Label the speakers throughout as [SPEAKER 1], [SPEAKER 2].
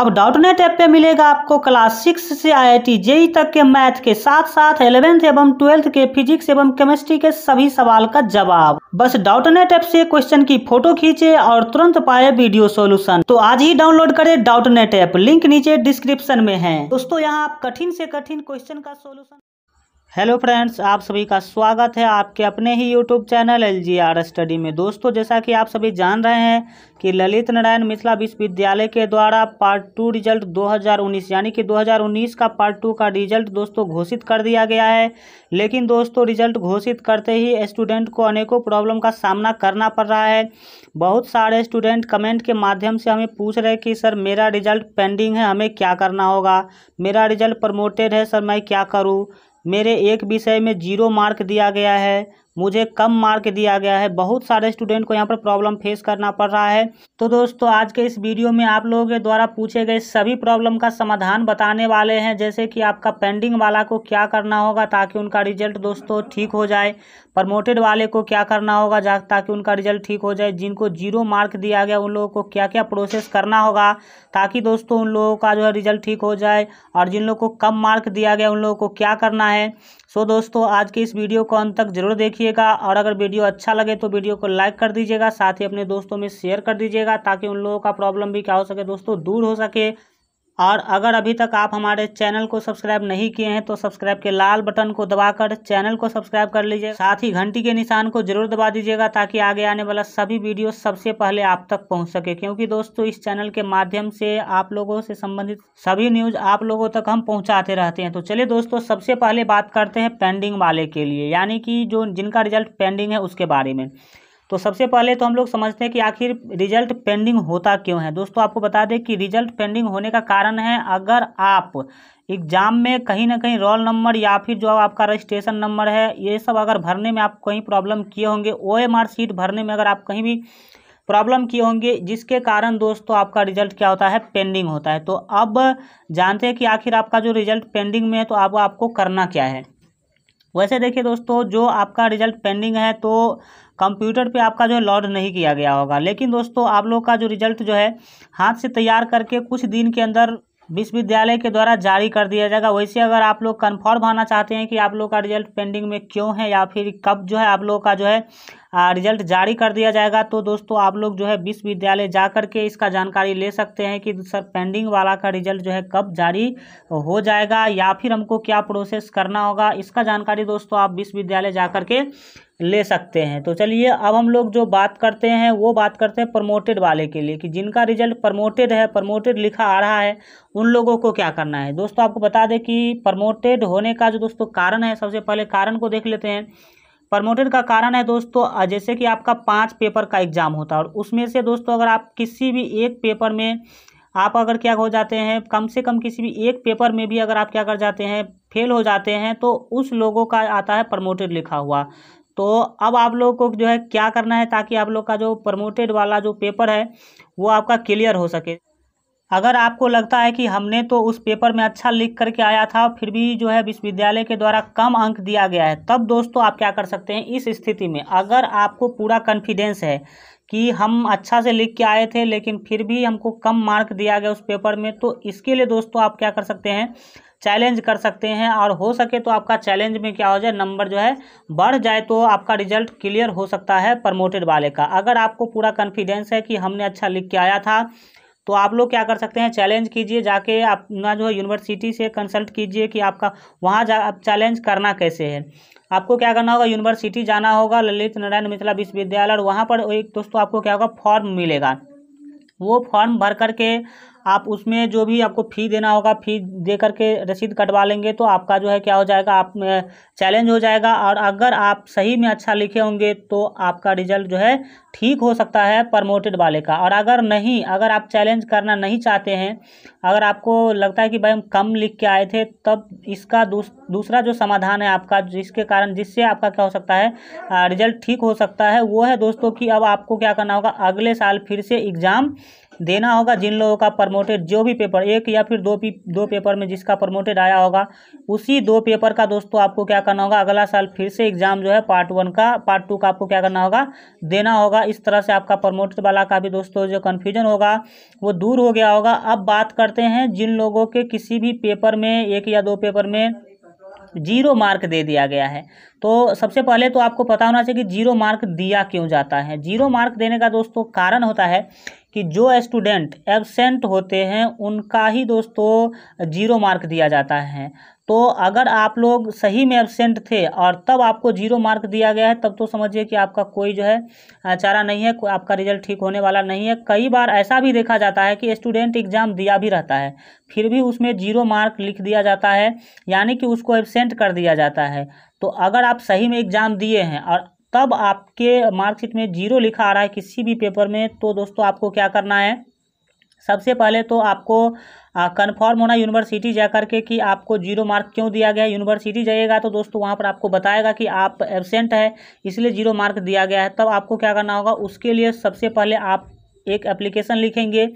[SPEAKER 1] अब dot Doubtnut app पे मिलेगा आपको क्लास सिक्स से आई आई जेई तक के मैथ के साथ साथ एलेवेंथ एवं ट्वेल्थ के फिजिक्स एवं केमिस्ट्री के सभी सवाल का जवाब बस डॉट नेट ऐप से क्वेश्चन की फोटो खींचे और तुरंत पाए वीडियो सॉल्यूशन तो आज ही डाउनलोड करें डॉट नेट ऐप लिंक नीचे डिस्क्रिप्शन में है दोस्तों यहाँ आप कठिन से कठिन क्वेश्चन का सोल्यूशन हेलो फ्रेंड्स आप सभी का स्वागत है आपके अपने ही YouTube channel L G R study में दोस्तों जैसा कि आप सभी जान रहे हैं कि ललित नारायण मिथिला विश्वविद्यालय के द्वारा पार्ट टू रिजल्ट 2019 यानी कि 2019 का पार्ट टू का रिजल्ट दोस्तों घोषित कर दिया गया है लेकिन दोस्तों रिजल्ट घोषित करते ही स्टूडेंट को अनेकों प्रॉब्लम का सामना करना पड़ रहा है बहुत सारे स्टूडेंट कमेंट के माध्यम से हमें पूछ रहे कि सर मेरा रिजल्ट पेंडिंग है हमें क्या करना होगा मेरा रिजल्ट प्रमोटेड है सर मैं क्या करूँ मेरे एक विषय में जीरो मार्क दिया गया है मुझे कम मार्क दिया गया है बहुत सारे स्टूडेंट को यहाँ पर प्रॉब्लम फेस करना पड़ रहा है तो दोस्तों आज के इस वीडियो में आप लोगों के द्वारा पूछे गए सभी प्रॉब्लम का समाधान बताने वाले हैं जैसे कि आपका पेंडिंग वाला को क्या करना होगा ताकि उनका रिजल्ट दोस्तों ठीक हो जाए प्रमोटेड वाले को क्या करना होगा ताकि उनका रिजल्ट ठीक हो जाए जिनको जीरो मार्क दिया गया उन लोगों को क्या क्या प्रोसेस करना होगा ताकि दोस्तों उन लोगों का जो है रिजल्ट ठीक हो जाए और जिन लोगों को कम मार्क दिया गया उन लोगों को क्या करना है सो दोस्तों आज के इस वीडियो को अंत तक जरूर देखिए रखिएगा और अगर वीडियो अच्छा लगे तो वीडियो को लाइक कर दीजिएगा साथ ही अपने दोस्तों में शेयर कर दीजिएगा ताकि उन लोगों का प्रॉब्लम भी क्या हो सके दोस्तों दूर हो सके और अगर अभी तक आप हमारे चैनल को सब्सक्राइब नहीं किए हैं तो सब्सक्राइब के लाल बटन को दबाकर चैनल को सब्सक्राइब कर लीजिए साथ ही घंटी के निशान को जरूर दबा दीजिएगा ताकि आगे आने वाला सभी वीडियो सबसे पहले आप तक पहुंच सके क्योंकि दोस्तों इस चैनल के माध्यम से आप लोगों से संबंधित सभी न्यूज आप लोगों तक हम पहुँचाते रहते हैं तो चलिए दोस्तों सबसे पहले बात करते हैं पेंडिंग वाले के लिए यानी कि जो जिनका रिजल्ट पेंडिंग है उसके बारे में तो सबसे पहले तो हम लोग समझते हैं कि आखिर रिजल्ट पेंडिंग होता क्यों है दोस्तों आपको बता दें कि रिजल्ट पेंडिंग होने का कारण है अगर आप एग्ज़ाम में कहीं ना कहीं रोल नंबर या फिर जो आपका रजिस्ट्रेशन नंबर है ये सब अगर भरने में आप कहीं प्रॉब्लम किए होंगे ओ एम आर सीट भरने में अगर आप कहीं भी प्रॉब्लम किए होंगे जिसके कारण दोस्तों आपका रिजल्ट क्या होता है पेंडिंग होता है तो अब जानते हैं कि आखिर आपका जो रिजल्ट पेंडिंग में है तो अब आपको करना क्या है वैसे देखिए दोस्तों जो आपका रिजल्ट पेंडिंग है तो कंप्यूटर पे आपका जो है लॉड नहीं किया गया होगा लेकिन दोस्तों आप लोग का जो रिजल्ट जो है हाथ से तैयार करके कुछ दिन के अंदर विश्वविद्यालय के द्वारा जारी कर दिया जाएगा वैसे अगर आप लोग कन्फर्म आना चाहते हैं कि आप लोग का रिजल्ट पेंडिंग में क्यों है या फिर कब जो है आप लोगों का जो है रिजल्ट जारी कर दिया जाएगा तो दोस्तों आप लोग जो है विश्वविद्यालय जा कर के इसका जानकारी ले सकते हैं कि सर पेंडिंग वाला का रिजल्ट जो है कब जारी हो जाएगा या फिर हमको क्या प्रोसेस करना होगा इसका जानकारी दोस्तों आप विश्वविद्यालय जा कर के ले सकते हैं तो चलिए अब हम लोग जो बात करते हैं वो बात करते हैं प्रमोटेड वाले के लिए कि जिनका रिजल्ट प्रमोटेड है प्रमोटेड लिखा आ रहा है उन लोगों को क्या करना है दोस्तों आपको बता दें कि प्रमोटेड होने का जो दोस्तों कारण है सबसे पहले कारण को देख लेते हैं प्रमोटेड का कारण है दोस्तों जैसे कि आपका पाँच पेपर का एग्जाम होता है और उसमें से दोस्तों अगर आप किसी भी एक पेपर में आप अगर क्या हो जाते हैं कम से कम किसी भी एक पेपर में भी अगर आप क्या कर जाते हैं फेल हो जाते हैं तो उस लोगों का आता है प्रमोटेड लिखा हुआ तो अब आप लोगों को जो है क्या करना है ताकि आप लोग का जो प्रमोटेड वाला जो पेपर है वो आपका क्लियर हो सके अगर आपको लगता है कि हमने तो उस पेपर में अच्छा लिख करके आया था फिर भी जो है विश्वविद्यालय के द्वारा कम अंक दिया गया है तब दोस्तों आप क्या कर सकते हैं इस स्थिति में अगर आपको पूरा कॉन्फिडेंस है कि हम अच्छा से लिख के आए थे लेकिन फिर भी हमको कम मार्क दिया गया उस पेपर में तो इसके लिए दोस्तों आप क्या कर सकते हैं चैलेंज कर सकते हैं और हो सके तो आपका चैलेंज में क्या हो जाए नंबर जो है बढ़ जाए तो आपका रिजल्ट क्लियर हो सकता है प्रमोटेड वाले का अगर आपको पूरा कॉन्फिडेंस है कि हमने अच्छा लिख के आया था तो आप लोग क्या कर सकते हैं चैलेंज कीजिए जाके अपना जो है यूनिवर्सिटी से कंसल्ट कीजिए कि आपका वहाँ जा आप चैलेंज करना कैसे है आपको क्या करना होगा यूनिवर्सिटी जाना होगा ललित नारायण मिथिला विश्वविद्यालय और वहाँ पर एक दोस्तों आपको क्या होगा फॉर्म मिलेगा वो फॉर्म भर करके आप उसमें जो भी आपको फ़ी देना होगा फ़ी दे करके रसीद कटवा लेंगे तो आपका जो है क्या हो जाएगा आप चैलेंज हो जाएगा और अगर आप सही में अच्छा लिखे होंगे तो आपका रिजल्ट जो है ठीक हो सकता है प्रमोटेड वाले का और अगर नहीं अगर आप चैलेंज करना नहीं चाहते हैं अगर आपको लगता है कि भाई हम कम लिख के आए थे तब इसका दूस, दूसरा जो समाधान है आपका जिसके कारण जिससे आपका क्या हो सकता है रिजल्ट ठीक हो सकता है वो है दोस्तों कि अब आपको क्या करना होगा अगले साल फिर से एग्ज़ाम देना होगा जिन लोगों का प्रमोटेड जो भी पेपर एक या फिर दो पी, दो पेपर में जिसका प्रमोटेड आया होगा उसी दो पेपर का दोस्तों आपको क्या करना होगा अगला साल फिर से एग्जाम जो है पार्ट वन का पार्ट टू का आपको क्या करना होगा देना होगा इस तरह से आपका प्रमोटेड वाला का भी दोस्तों जो कन्फ्यूजन होगा वो दूर हो गया होगा अब बात करते हैं जिन लोगों के किसी भी पेपर में एक या दो पेपर में जीरो मार्क दे दिया गया है तो सबसे पहले तो आपको पता होना चाहिए कि जीरो मार्क दिया क्यों जाता है जीरो मार्क देने का दोस्तों कारण होता है कि जो स्टूडेंट एबसेंट होते हैं उनका ही दोस्तों जीरो मार्क दिया जाता है तो अगर आप लोग सही में एबसेंट थे और तब आपको जीरो मार्क दिया गया है तब तो समझिए कि आपका कोई जो है चारा नहीं है आपका रिजल्ट ठीक होने वाला नहीं है कई बार ऐसा भी देखा जाता है कि स्टूडेंट एग्ज़ाम दिया भी रहता है फिर भी उसमें जीरो मार्क लिख दिया जाता है यानी कि उसको एबसेंट कर दिया जाता है तो अगर आप सही में एग्ज़ाम दिए हैं और तब आपके मार्कशीट में जीरो लिखा आ रहा है किसी भी पेपर में तो दोस्तों आपको क्या करना है सबसे पहले तो आपको कन्फर्म होना यूनिवर्सिटी जा करके कि आपको जीरो मार्क क्यों दिया गया है यूनिवर्सिटी जाइएगा तो दोस्तों वहाँ पर आपको बताएगा कि आप एबसेंट है इसलिए जीरो मार्क दिया गया है तब आपको क्या करना होगा उसके लिए सबसे पहले आप एक एप्लीकेशन लिखेंगे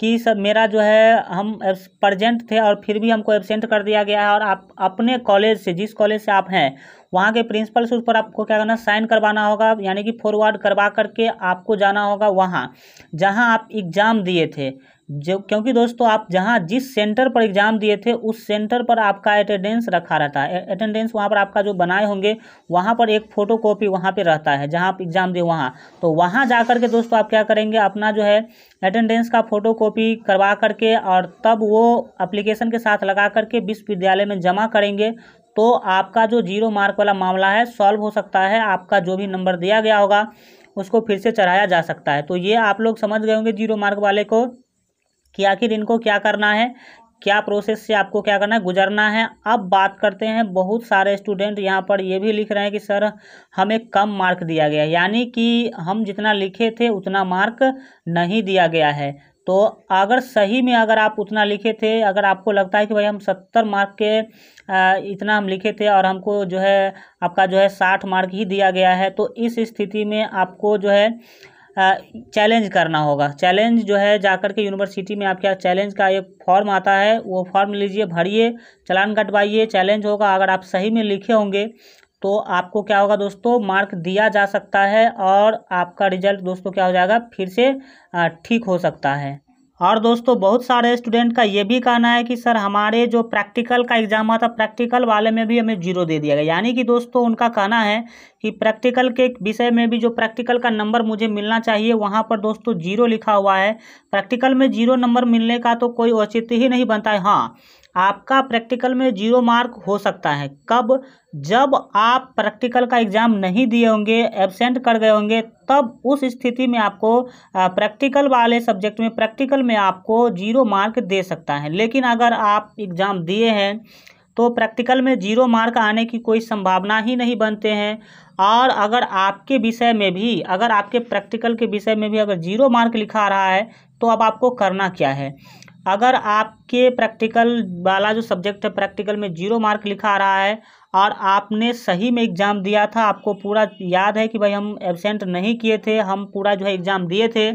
[SPEAKER 1] कि सब मेरा जो है हम प्रजेंट थे और फिर भी हमको एबसेंट कर दिया गया है और आप अपने कॉलेज से जिस कॉलेज से आप हैं वहाँ के प्रिंसिपल से उस पर आपको क्या करना साइन करवाना होगा यानी कि फॉरवर्ड करवा करके आपको जाना होगा वहाँ जहाँ आप एग्ज़ाम दिए थे जो क्योंकि दोस्तों आप जहाँ जिस सेंटर पर एग्ज़ाम दिए थे उस सेंटर पर आपका अटेंडेंस रखा रहता है अटेंडेंस वहाँ पर आपका जो बनाए होंगे वहाँ पर एक फ़ोटो कॉपी वहाँ पर रहता है जहाँ आप एग्ज़ाम दिए वहाँ तो वहाँ जा कर के दोस्तों आप क्या करेंगे अपना जो है अटेंडेंस का फ़ोटो कॉपी करवा करके और तब वो अप्लीकेशन के साथ लगा करके विश्वविद्यालय में जमा करेंगे तो आपका जो जीरो मार्क वाला मामला है सॉल्व हो सकता है आपका जो भी नंबर दिया गया होगा उसको फिर से चढ़ाया जा सकता है तो ये आप लोग समझ गए होंगे जीरो मार्क वाले को कि आखिर इनको क्या करना है क्या प्रोसेस से आपको क्या करना है गुजरना है अब बात करते हैं बहुत सारे स्टूडेंट यहाँ पर ये भी लिख रहे हैं कि सर हमें कम मार्क दिया गया यानी कि हम जितना लिखे थे उतना मार्क नहीं दिया गया है तो अगर सही में अगर आप उतना लिखे थे अगर आपको लगता है कि भाई हम सत्तर मार्क के इतना हम लिखे थे और हमको जो है आपका जो है साठ मार्क ही दिया गया है तो इस स्थिति में आपको जो है चैलेंज करना होगा चैलेंज जो है जाकर के यूनिवर्सिटी में आपके चैलेंज का एक फॉर्म आता है वो फॉर्म लीजिए भरिए चलान कटवाइए चैलेंज होगा अगर आप सही में लिखे होंगे तो आपको क्या होगा दोस्तों मार्क दिया जा सकता है और आपका रिजल्ट दोस्तों क्या हो जाएगा फिर से ठीक हो सकता है और दोस्तों बहुत सारे स्टूडेंट का ये भी कहना है कि सर हमारे जो प्रैक्टिकल का एग्ज़ाम हुआ था प्रैक्टिकल वाले में भी हमें जीरो दे दिया गया यानी कि दोस्तों उनका कहना है कि प्रैक्टिकल के विषय में भी जो प्रैक्टिकल का नंबर मुझे मिलना चाहिए वहाँ पर दोस्तों जीरो लिखा हुआ है प्रैक्टिकल में जीरो नंबर मिलने का तो कोई औचित्य ही नहीं बनता है हाँ आपका प्रैक्टिकल में जीरो मार्क हो सकता है कब जब आप प्रैक्टिकल का एग्ज़ाम नहीं दिए होंगे एबसेंट कर गए होंगे तब उस स्थिति में आपको प्रैक्टिकल वाले सब्जेक्ट में प्रैक्टिकल में आपको जीरो मार्क दे सकता है लेकिन अगर आप एग्ज़ाम दिए हैं तो प्रैक्टिकल में जीरो मार्क आने की कोई संभावना ही नहीं बनते हैं और अगर आपके विषय में भी अगर आपके प्रैक्टिकल के विषय में भी अगर जीरो मार्क लिखा रहा है तो अब आपको करना क्या है अगर आपके प्रैक्टिकल वाला जो सब्जेक्ट है प्रैक्टिकल में जीरो मार्क लिखा आ रहा है और आपने सही में एग्ज़ाम दिया था आपको पूरा याद है कि भाई हम एबसेंट नहीं किए थे हम पूरा जो है एग्ज़ाम दिए थे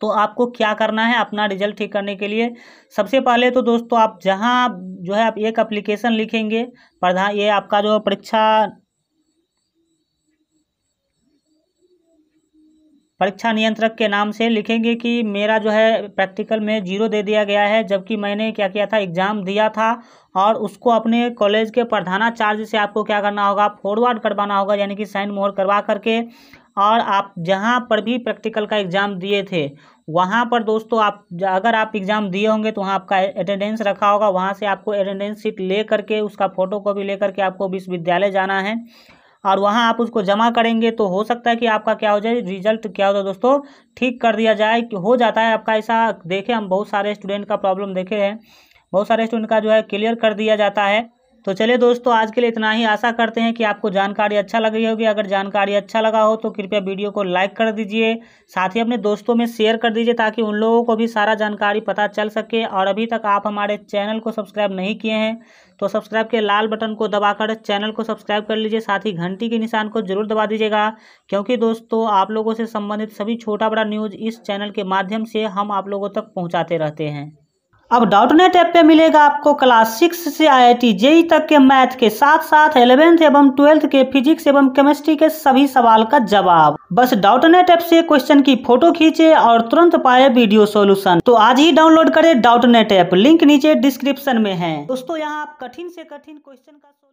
[SPEAKER 1] तो आपको क्या करना है अपना रिजल्ट ठीक करने के लिए सबसे पहले तो दोस्तों आप जहां जो है आप एक अप्लीकेशन लिखेंगे प्रधान ये आपका जो परीक्षा परीक्षा नियंत्रक के नाम से लिखेंगे कि मेरा जो है प्रैक्टिकल में जीरो दे दिया गया है जबकि मैंने क्या किया था एग्ज़ाम दिया था और उसको अपने कॉलेज के प्रधानाचार्य से आपको क्या करना होगा फॉरवर्ड करवाना होगा यानी कि साइन मोहर करवा करके और आप जहाँ पर भी प्रैक्टिकल का एग्ज़ाम दिए थे वहाँ पर दोस्तों आप अगर आप एग्ज़ाम दिए होंगे तो वहाँ आपका अटेंडेंस रखा होगा वहाँ से आपको अटेंडेंस शीट ले करके उसका फ़ोटो को भी ले करके आपको विश्वविद्यालय जाना है और वहाँ आप उसको जमा करेंगे तो हो सकता है कि आपका क्या हो जाए रिजल्ट क्या होता है दोस्तों ठीक कर दिया जाए कि हो जाता है आपका ऐसा देखे हम बहुत सारे स्टूडेंट का प्रॉब्लम देखे हैं बहुत सारे स्टूडेंट का जो है क्लियर कर दिया जाता है तो चलिए दोस्तों आज के लिए इतना ही आशा करते हैं कि आपको जानकारी अच्छा लगी होगी अगर जानकारी अच्छा लगा हो तो कृपया वीडियो को लाइक कर दीजिए साथ ही अपने दोस्तों में शेयर कर दीजिए ताकि उन लोगों को भी सारा जानकारी पता चल सके और अभी तक आप हमारे चैनल को सब्सक्राइब नहीं किए हैं तो सब्सक्राइब के लाल बटन को दबाकर चैनल को सब्सक्राइब कर लीजिए साथ ही घंटी के निशान को जरूर दबा दीजिएगा क्योंकि दोस्तों आप लोगों से संबंधित सभी छोटा बड़ा न्यूज़ इस चैनल के माध्यम से हम आप लोगों तक पहुँचाते रहते हैं अब डॉट नेट ऐप पे मिलेगा आपको क्लास सिक्स से आई आई टी जेई तक के मैथ के साथ साथ एलेवेंथ एवं ट्वेल्थ के फिजिक्स एवं केमिस्ट्री के सभी सवाल का जवाब बस डॉट नेट ऐप से क्वेश्चन की फोटो खींचे और तुरंत पाए वीडियो सॉल्यूशन तो आज ही डाउनलोड करें डॉट नेट ऐप लिंक नीचे डिस्क्रिप्शन में है दोस्तों यहाँ आप कठिन से कठिन क्वेश्चन का